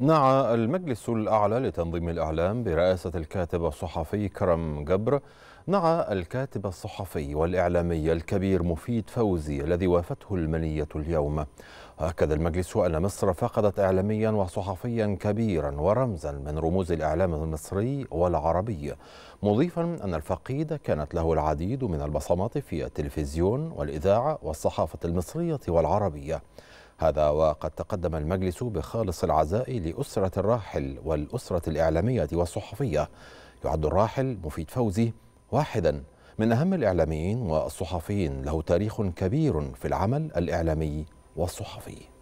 نعى المجلس الأعلى لتنظيم الإعلام برئاسة الكاتب الصحفي كرم جبر نعى الكاتب الصحفي والإعلامي الكبير مفيد فوزي الذي وافته المنية اليوم وأكد المجلس أن مصر فقدت إعلاميا وصحفيا كبيرا ورمزا من رموز الإعلام المصري والعربي مضيفا أن الفقيد كانت له العديد من البصمات في التلفزيون والإذاعة والصحافة المصرية والعربية هذا وقد تقدم المجلس بخالص العزاء لأسرة الراحل والأسرة الإعلامية والصحفية يعد الراحل مفيد فوزي واحدا من أهم الإعلاميين والصحفيين له تاريخ كبير في العمل الإعلامي والصحفي